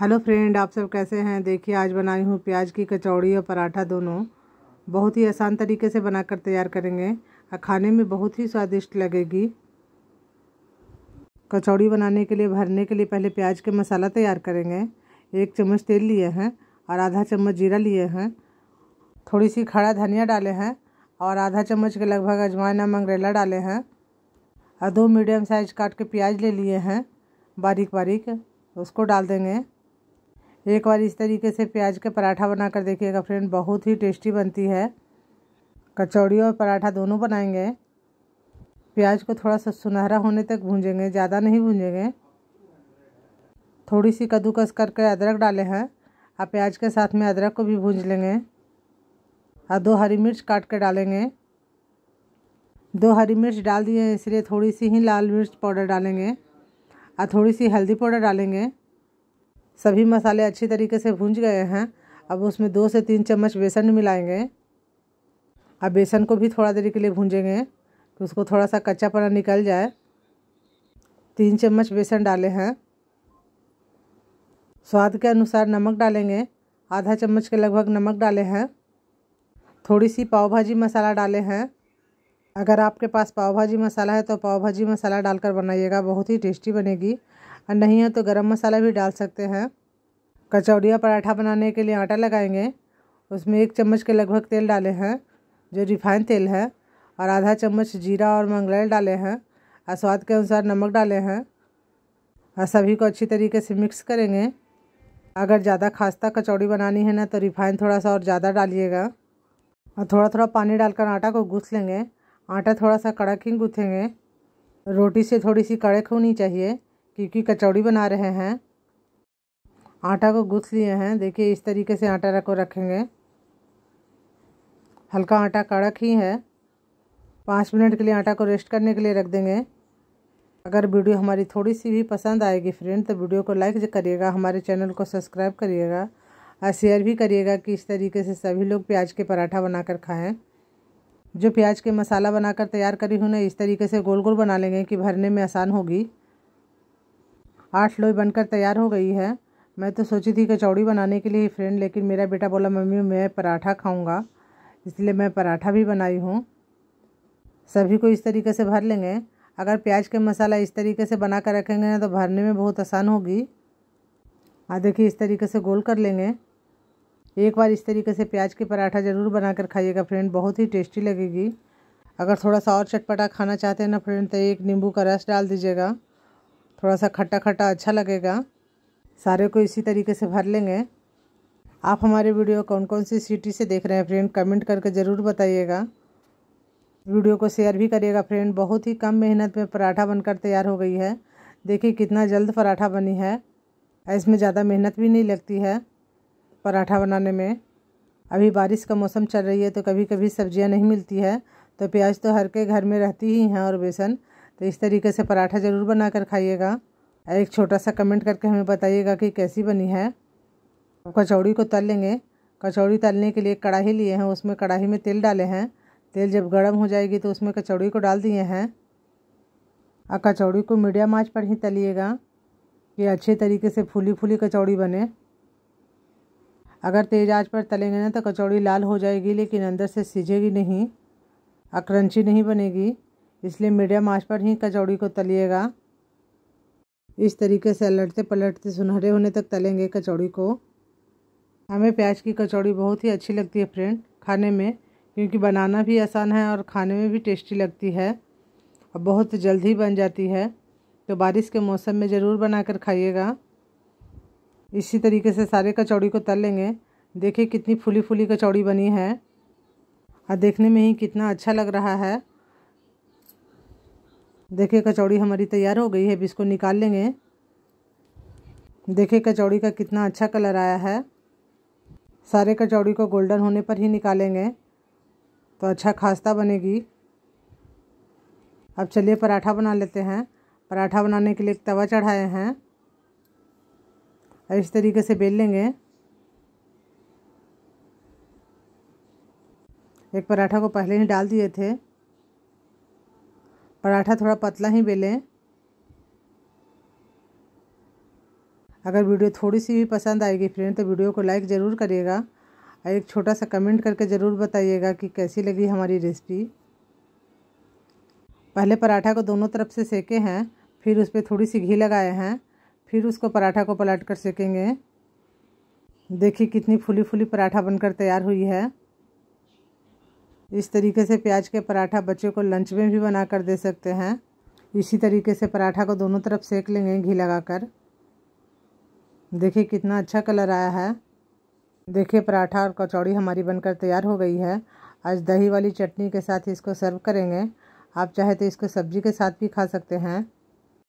hello friend आप सब कैसे हैं देखिए आज बनाई हूँ प्याज की कचौड़ी और पराठा दोनों बहुत ही आसान तरीके से बनाकर तैयार करेंगे और खाने में बहुत ही स्वादिष्ट लगेगी कचौड़ी बनाने के लिए भरने के लिए पहले प्याज के मसाला तैयार करेंगे एक चम्मच तेल लिए हैं और आधा चम्मच जीरा लिए हैं थोड़ी सी खड़ा धनिया डाले हैं और आधा चम्मच के लगभग अजवाइन और मंगरेला डाले हैं और दो मीडियम साइज काट के प्याज ले लिए हैं बारीक बारीक उसको डाल देंगे एक बार इस तरीके से प्याज का पराठा बना कर देखिएगा फ्रेंड बहुत ही टेस्टी बनती है कचौड़ी और पराठा दोनों बनाएंगे प्याज को थोड़ा सा सुनहरा होने तक भूंजेंगे ज़्यादा नहीं भूंजेंगे थोड़ी सी कद्दूकस करके अदरक डाले हैं आप प्याज के साथ में अदरक को भी भूंज लेंगे और दो हरी मिर्च काट के डालेंगे दो हरी मिर्च डाल दिए हैं इसलिए थोड़ी सी ही लाल मिर्च पाउडर डालेंगे और थोड़ी सी हल्दी पाउडर डालेंगे सभी मसाले अच्छी तरीके से भूंज गए हैं अब उसमें दो से तीन चम्मच बेसन मिलाएंगे अब बेसन को भी थोड़ा देर के लिए भूंजेंगे तो उसको थोड़ा सा कच्चापना निकल जाए तीन चम्मच बेसन डाले हैं स्वाद के अनुसार नमक डालेंगे आधा चम्मच के लगभग नमक डाले हैं थोड़ी सी पाव भाजी मसाला डाले हैं अगर आपके पास पाव भाजी मसाला है तो पाव भाजी मसाला डालकर बनाइएगा बहुत ही टेस्टी बनेगी और नहीं है तो गरम मसाला भी डाल सकते हैं कचौड़िया पराठा बनाने के लिए आटा लगाएंगे उसमें एक चम्मच के लगभग तेल डाले हैं जो रिफाइंड तेल है और आधा चम्मच जीरा और मंगलैल डाले हैं और स्वाद के अनुसार नमक डाले हैं और सभी को अच्छी तरीके से मिक्स करेंगे अगर ज़्यादा खास्ता कचौड़ी बनानी है ना तो रिफाइन थोड़ा सा और ज़्यादा डालिएगा और थोड़ा थोड़ा पानी डालकर आटा को गूँथ लेंगे आटा थोड़ा सा कड़क ही गूँथेंगे रोटी से थोड़ी सी कड़क होनी चाहिए क्योंकि कचौड़ी बना रहे हैं आटा को गूँथ लिए हैं देखिए इस तरीके से आटा को रखेंगे हल्का आटा कड़क ही है पाँच मिनट के लिए आटा को रेस्ट करने के लिए रख देंगे अगर वीडियो हमारी थोड़ी सी भी पसंद आएगी फ्रेंड तो वीडियो को लाइक करिएगा हमारे चैनल को सब्सक्राइब करिएगा और शेयर भी करिएगा कि इस तरीके से सभी लोग प्याज के पराठा बनाकर खाएं जो प्याज के मसाला बनाकर तैयार करी हूँ ना इस तरीके से गोल गोल बना लेंगे कि भरने में आसान होगी आठ लोई बनकर तैयार हो गई है मैं तो सोची थी कचौड़ी बनाने के लिए फ्रेंड लेकिन मेरा बेटा बोला मम्मी मैं पराठा खाऊंगा इसलिए मैं पराठा भी बनाई हूँ सभी को इस तरीके से भर लेंगे अगर प्याज के मसाला इस तरीके से बना कर रखेंगे ना तो भरने में बहुत आसान होगी हाँ देखिए इस तरीके से गोल कर लेंगे एक बार इस तरीके से प्याज के पराठा ज़रूर बनाकर खाइएगा फ्रेंड बहुत ही टेस्टी लगेगी अगर थोड़ा सा और चटपटा खाना चाहते हैं ना फ्रेंड तो एक नींबू का रस डाल दीजिएगा थोड़ा सा खट्टा खट्टा अच्छा लगेगा सारे को इसी तरीके से भर लेंगे आप हमारे वीडियो कौन कौन सी सिटी से देख रहे हैं फ्रेंड कमेंट करके ज़रूर बताइएगा वीडियो को शेयर भी करिएगा फ्रेंड बहुत ही कम मेहनत में पराठा बनकर तैयार हो गई है देखिए कितना जल्द पराठा बनी है इसमें ज़्यादा मेहनत भी नहीं लगती है पराठा बनाने में अभी बारिश का मौसम चल रही है तो कभी कभी सब्जियां नहीं मिलती है तो प्याज तो हर के घर में रहती ही हैं और बेसन तो इस तरीके से पराठा ज़रूर बना कर खाइएगा एक छोटा सा कमेंट करके हमें बताइएगा कि कैसी बनी है कचौड़ी को तल लेंगे कचौड़ी तलने के लिए कढ़ाई लिए हैं उसमें कढ़ाई में तेल डाले हैं तेल जब गर्म हो जाएगी तो उसमें कचौड़ी को डाल दिए हैं और कचौड़ी को मीडियम आँच पर ही तलिएगा कि अच्छे तरीके से फूली फूली कचौड़ी बने अगर तेज़ आँच पर तलेंगे ना तो कचौड़ी लाल हो जाएगी लेकिन अंदर से सीझेगी नहीं और क्रंची नहीं बनेगी इसलिए मीडियम आंच पर ही कचौड़ी को तलिएगा इस तरीके से अलटते पलटते सुनहरे होने तक तलेंगे कचौड़ी को हमें प्याज की कचौड़ी बहुत ही अच्छी लगती है फ्रेंड खाने में क्योंकि बनाना भी आसान है और खाने में भी टेस्टी लगती है और बहुत जल्द ही बन जाती है तो बारिश के मौसम में ज़रूर बनाकर खाइएगा इसी तरीके से सारे कचौड़ी को तल लेंगे देखिए कितनी फूली फूली कचौड़ी बनी है और देखने में ही कितना अच्छा लग रहा है देखिए कचौड़ी हमारी तैयार हो गई है अभी इसको निकाल लेंगे देखिए कचौड़ी का कितना अच्छा कलर आया है सारे कचौड़ी को गोल्डन होने पर ही निकालेंगे तो अच्छा खास्ता बनेगी अब चलिए पराठा बना लेते हैं पराठा बनाने के लिए एक तवा चढ़ाए हैं इस तरीके से बेल लेंगे एक पराठा को पहले ही डाल दिए थे पराठा थोड़ा पतला ही बेलें अगर वीडियो थोड़ी सी भी पसंद आएगी फ्रेंड तो वीडियो को लाइक ज़रूर करिएगा और एक छोटा सा कमेंट करके ज़रूर बताइएगा कि कैसी लगी हमारी रेसिपी पहले पराठा को दोनों तरफ से सेके हैं फिर उस पर थोड़ी सी घी लगाए हैं फिर उसको पराठा को पलट कर सेकेंगे देखिए कितनी फूली फूली पराठा बनकर तैयार हुई है इस तरीके से प्याज के पराठा बच्चों को लंच में भी बना कर दे सकते हैं इसी तरीके से पराठा को दोनों तरफ सेक लेंगे घी लगा कर देखिए कितना अच्छा कलर आया है देखिए पराठा और कचौड़ी हमारी बनकर तैयार हो गई है आज दही वाली चटनी के साथ इसको सर्व करेंगे आप चाहे तो इसको सब्जी के साथ भी खा सकते हैं